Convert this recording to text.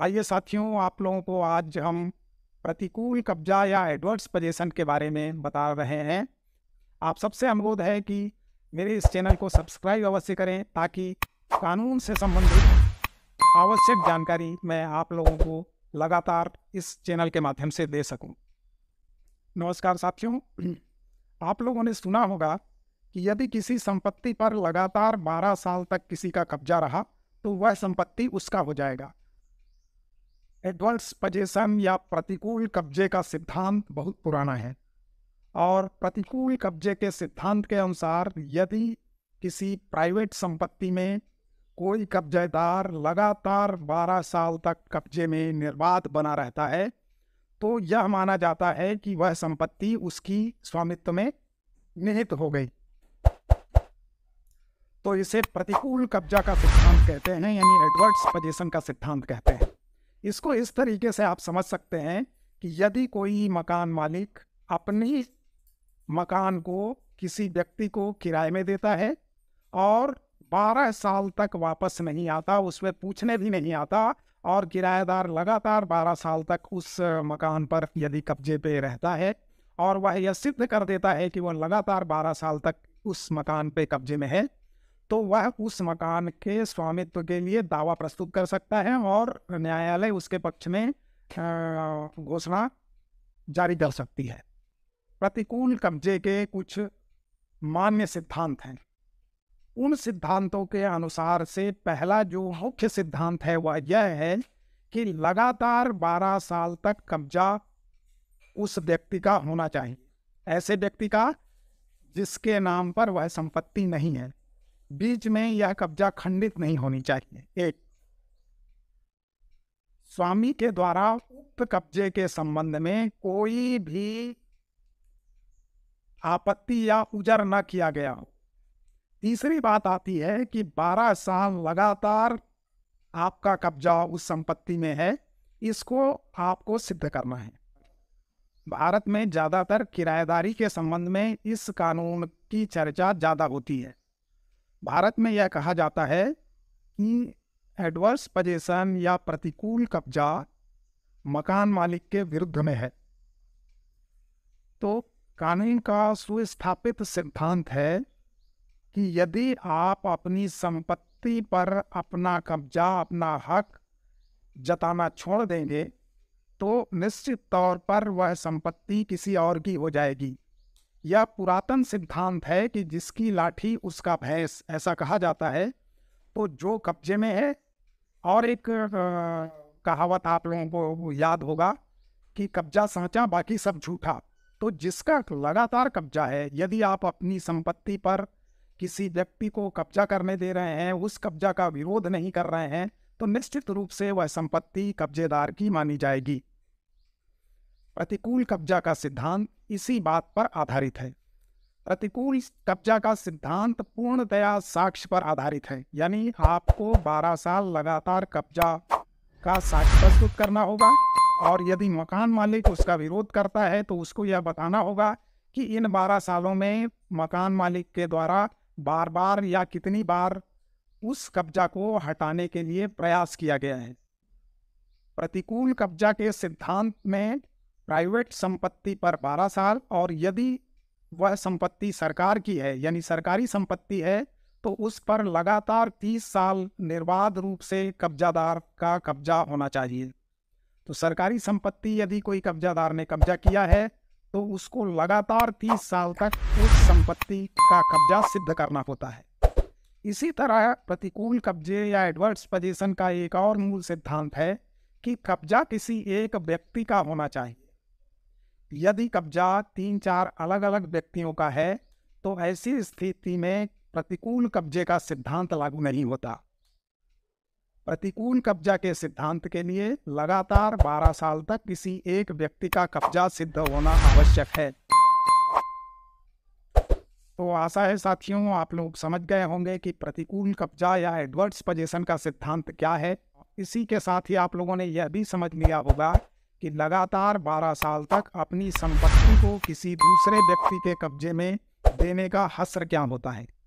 आइए साथियों आप लोगों को आज हम प्रतिकूल कब्जा या एडवर्स पजेशन के बारे में बता रहे हैं आप सबसे अनुरोध है कि मेरे इस चैनल को सब्सक्राइब अवश्य करें ताकि कानून से संबंधित आवश्यक जानकारी मैं आप लोगों को लगातार इस चैनल के माध्यम से दे सकूं। नमस्कार साथियों आप लोगों ने सुना होगा कि यदि किसी संपत्ति पर लगातार 12 साल तक किसी का कब्जा रहा तो वह संपत्ति उसका हो जाएगा एडवर्स पजेशन या प्रतिकूल कब्जे का सिद्धांत बहुत पुराना है और प्रतिकूल कब्जे के सिद्धांत के अनुसार यदि किसी प्राइवेट संपत्ति में कोई कब्जेदार लगातार 12 साल तक कब्जे में निर्बाध बना रहता है तो यह माना जाता है कि वह संपत्ति उसकी स्वामित्व में निहित हो गई तो इसे प्रतिकूल कब्जा का सिद्धांत कहते हैं यानी एडवर्ड्स पजेशन का सिद्धांत कहते हैं इसको इस तरीके से आप समझ सकते हैं कि यदि कोई मकान मालिक अपनी मकान को किसी व्यक्ति को किराए में देता है और 12 साल तक वापस नहीं आता उसमें पूछने भी नहीं आता और किराएदार लगातार 12 साल तक उस मकान पर यदि कब्जे पे रहता है और वह यह सिद्ध कर देता है कि वह लगातार 12 साल तक उस मकान पे कब्जे में है तो वह उस मकान के स्वामित्व के लिए दावा प्रस्तुत कर सकता है और न्यायालय उसके पक्ष में घोषणा जारी कर सकती है प्रतिकूल कब्जे के कुछ मान्य सिद्धांत हैं उन सिद्धांतों के अनुसार से पहला जो मुख्य सिद्धांत है वह यह है कि लगातार 12 साल तक कब्जा उस व्यक्ति का होना चाहिए ऐसे व्यक्ति का जिसके नाम पर वह संपत्ति नहीं है बीच में यह कब्जा खंडित नहीं होनी चाहिए एक स्वामी के द्वारा उक्त कब्जे के संबंध में कोई भी आपत्ति या उजर न किया गया हो तीसरी बात आती है कि 12 साल लगातार आपका कब्जा उस संपत्ति में है इसको आपको सिद्ध करना है भारत में ज़्यादातर किराएदारी के संबंध में इस कानून की चर्चा ज़्यादा होती है भारत में यह कहा जाता है कि एडवर्स पजेशन या प्रतिकूल कब्जा मकान मालिक के विरुद्ध में है तो कानून का सुस्थापित सिद्धांत है कि यदि आप अपनी संपत्ति पर अपना कब्जा अपना हक जताना छोड़ देंगे तो निश्चित तौर पर वह संपत्ति किसी और की हो जाएगी यह पुरातन सिद्धांत है कि जिसकी लाठी उसका भैंस ऐसा कहा जाता है तो जो कब्जे में है और एक कहावत आप लोगों को याद होगा कि कब्जा साँचा बाकी सब झूठा तो जिसका लगातार कब्जा है यदि आप अपनी संपत्ति पर किसी व्यक्ति को कब्जा करने दे रहे हैं उस कब्जा का विरोध नहीं कर रहे हैं तो निश्चित रूप से वह संपत्ति कब्जेदार की मानी जाएगी प्रतिकूल कब्जा का सिद्धांत इसी बात पर आधारित है प्रतिकूल कब्जा का सिद्धांत पूर्णतया साक्ष्य पर आधारित है यानी आपको 12 साल लगातार कब्जा का साक्ष्य प्रस्तुत करना होगा और यदि मकान मालिक उसका विरोध करता है तो उसको यह बताना होगा कि इन 12 सालों में मकान मालिक के द्वारा बार बार या कितनी बार उस कब्जा को हटाने के लिए प्रयास किया गया है प्रतिकूल कब्जा के सिद्धांत में प्राइवेट संपत्ति पर बारह साल और यदि वह संपत्ति सरकार की है यानी सरकारी संपत्ति है तो उस पर लगातार तीस साल निर्बाध रूप से कब्जादार का कब्जा होना चाहिए तो सरकारी संपत्ति यदि कोई कब्जादार ने कब्जा किया है तो उसको लगातार तीस साल तक उस संपत्ति का कब्जा सिद्ध करना होता है इसी तरह प्रतिकूल कब्जे या एडवर्स पोजिशन का एक और मूल सिद्धांत है कि कब्जा किसी एक व्यक्ति का होना चाहिए यदि कब्जा तीन चार अलग अलग व्यक्तियों का है तो ऐसी स्थिति में प्रतिकूल कब्जे का सिद्धांत लागू नहीं होता प्रतिकूल कब्जा के सिद्धांत के लिए लगातार 12 साल तक किसी एक व्यक्ति का कब्जा सिद्ध होना आवश्यक है तो आशा है साथियों आप लोग समझ गए होंगे कि प्रतिकूल कब्जा या एडवर्ड्स पजेशन का सिद्धांत क्या है इसी के साथ ही आप लोगों ने यह भी समझ लिया होगा कि लगातार 12 साल तक अपनी संपत्ति को किसी दूसरे व्यक्ति के कब्जे में देने का हसर क्या होता है